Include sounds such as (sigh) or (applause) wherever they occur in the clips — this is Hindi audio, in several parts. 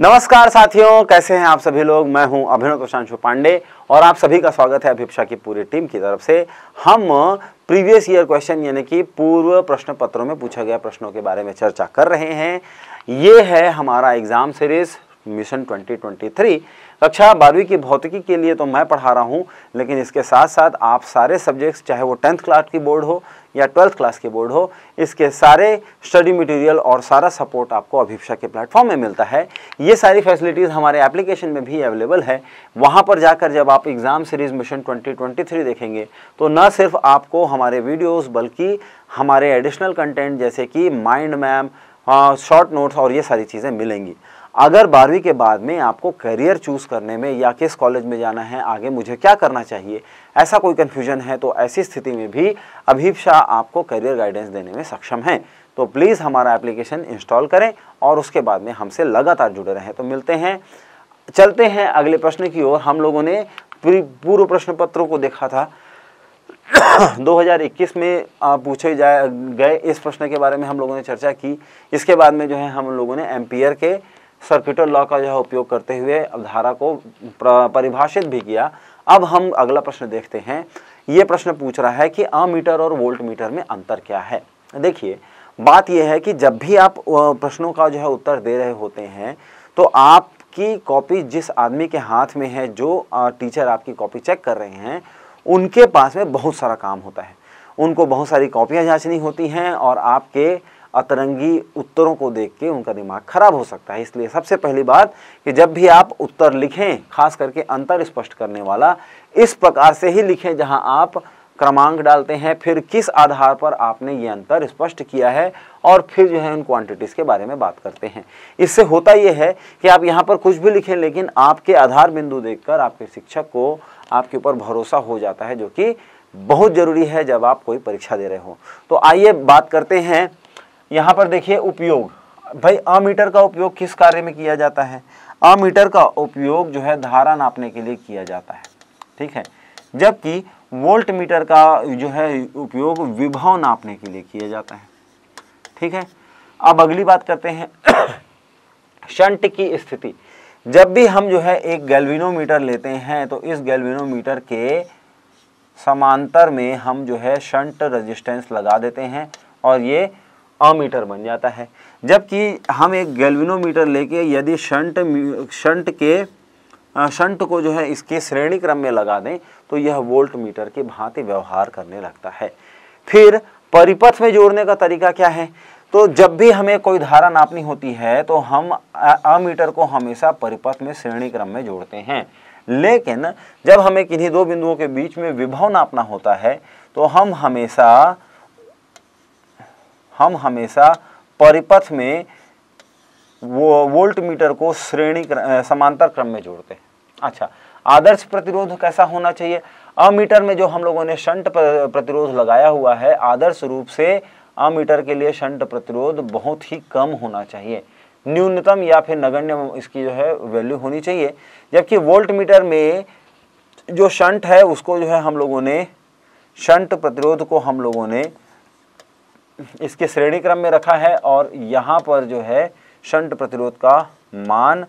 नमस्कार साथियों कैसे हैं आप सभी लोग मैं हूं अभिनव प्रशांशु पांडे और आप सभी का स्वागत है अभिपक्षा की पूरी टीम की तरफ से हम प्रीवियस ईयर क्वेश्चन यानी कि पूर्व प्रश्न पत्रों में पूछा गया प्रश्नों के बारे में चर्चा कर रहे हैं ये है हमारा एग्जाम सीरीज मिशन 2023 कक्षा बारहवीं की भौतिकी के लिए तो मैं पढ़ा रहा हूँ लेकिन इसके साथ साथ आप सारे सब्जेक्ट्स चाहे वो टेंथ क्लास की बोर्ड हो या ट्वेल्थ क्लास की बोर्ड हो इसके सारे स्टडी मटेरियल और सारा सपोर्ट आपको अभिक्षा के प्लेटफॉर्म में मिलता है ये सारी फैसिलिटीज़ हमारे एप्लीकेशन में भी अवेलेबल है वहाँ पर जाकर जब आप एग्ज़ाम सीरीज़ मिशन ट्वेंटी देखेंगे तो न सिर्फ आपको हमारे वीडियोज़ बल्कि हमारे एडिशनल कंटेंट जैसे कि माइंड मैम हाँ, शॉर्ट नोट्स और ये सारी चीज़ें मिलेंगी अगर बारहवीं के बाद में आपको करियर चूज़ करने में या किस कॉलेज में जाना है आगे मुझे क्या करना चाहिए ऐसा कोई कन्फ्यूजन है तो ऐसी स्थिति में भी शाह आपको करियर गाइडेंस देने में सक्षम है तो प्लीज़ हमारा एप्लीकेशन इंस्टॉल करें और उसके बाद में हमसे लगातार जुड़े रहें तो मिलते हैं चलते हैं अगले प्रश्न की ओर हम लोगों ने पूर्व प्रश्न पत्रों को देखा था 2021 (coughs) में पूछे जाए गए इस प्रश्न के बारे में हम लोगों ने चर्चा की इसके बाद में जो है हम लोगों ने एम्पियर के सर्क्यूटर लॉ का जो है उपयोग करते हुए अवधारा को परिभाषित भी किया अब हम अगला प्रश्न देखते हैं ये प्रश्न पूछ रहा है कि अमीटर और वोल्ट मीटर में अंतर क्या है देखिए बात यह है कि जब भी आप प्रश्नों का जो है उत्तर दे रहे होते हैं तो आपकी कॉपी जिस आदमी के हाथ में है जो टीचर आपकी कॉपी चेक कर रहे हैं उनके पास में बहुत सारा काम होता है उनको बहुत सारी कॉपियाँ जाँचनी होती हैं और आपके अतरंगी उत्तरों को देख के उनका दिमाग खराब हो सकता है इसलिए सबसे पहली बात कि जब भी आप उत्तर लिखें खास करके अंतर स्पष्ट करने वाला इस प्रकार से ही लिखें जहां आप क्रमांक डालते हैं फिर किस आधार पर आपने ये अंतर स्पष्ट किया है और फिर जो है उन क्वांटिटीज़ के बारे में बात करते हैं इससे होता ये है कि आप यहाँ पर कुछ भी लिखें लेकिन आपके आधार बिंदु देखकर आपके शिक्षक को आपके ऊपर भरोसा हो जाता है जो कि बहुत ज़रूरी है जब आप कोई परीक्षा दे रहे हो तो आइए बात करते हैं यहाँ पर देखिए उपयोग भाई अमीटर का उपयोग किस कार्य में किया जाता है अमीटर का उपयोग जो है धारा नापने के लिए किया जाता है ठीक है जबकि वोल्ट मीटर का जो है उपयोग विभव नापने के लिए किया जाता है ठीक है अब अगली बात करते हैं (coughs) शंट की स्थिति जब भी हम जो है एक गैल्विनोमीटर लेते हैं तो इस गैल्विनोमीटर के समांतर में हम जो है शंट रेजिस्टेंस लगा देते हैं और ये अमीटर बन जाता है जबकि हम एक गैल्विनोमीटर लेके यदि शंट शंट के शंट को जो है इसके श्रेणी क्रम में लगा दें तो यह वोल्ट मीटर के भांति व्यवहार करने लगता है फिर परिपथ में जोड़ने का तरीका क्या है तो जब भी हमें कोई धारा नापनी होती है तो हम अमीटर को हमेशा परिपथ में श्रेणी क्रम में जोड़ते हैं लेकिन जब हमें किन्हीं दो बिंदुओं के बीच में विभव नापना होता है तो हम हमेशा हम हमेशा परिपथ में वो वोल्ट मीटर को श्रेणी समांतर क्रम में जोड़ते हैं अच्छा आदर्श प्रतिरोध कैसा होना चाहिए अमीटर में जो हम लोगों ने शंट प्रतिरोध लगाया हुआ है आदर्श रूप से अमीटर के लिए शंट प्रतिरोध बहुत ही कम होना चाहिए न्यूनतम या फिर नगण्य इसकी जो है वैल्यू होनी चाहिए जबकि वोल्ट मीटर में जो शंट है उसको जो है हम लोगों ने शंट प्रतिरोध को हम लोगों ने इसके श्रेणी क्रम में रखा है और यहाँ पर जो है शंट प्रतिरोध का मान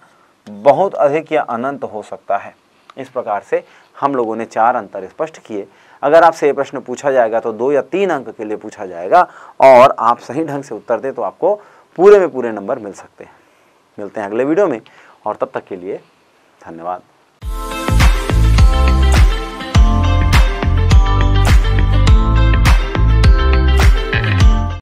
बहुत अधिक या अनंत हो सकता है इस प्रकार से हम लोगों ने चार अंतर स्पष्ट किए अगर आपसे ये प्रश्न पूछा जाएगा तो दो या तीन अंक के लिए पूछा जाएगा और आप सही ढंग से उत्तर दें तो आपको पूरे में पूरे नंबर मिल सकते हैं मिलते हैं अगले वीडियो में और तब तक के लिए धन्यवाद